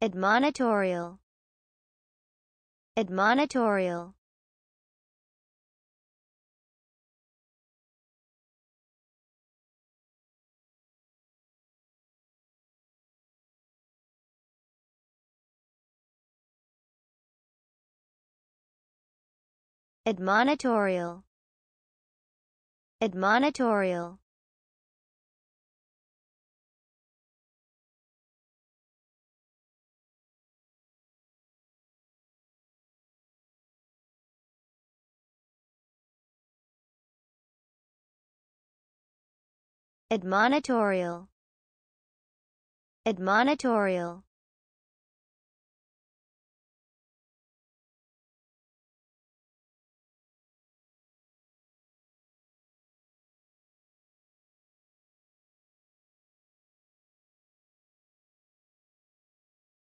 admonitorial admonitorial admonitorial admonitorial admonitorial admonitorial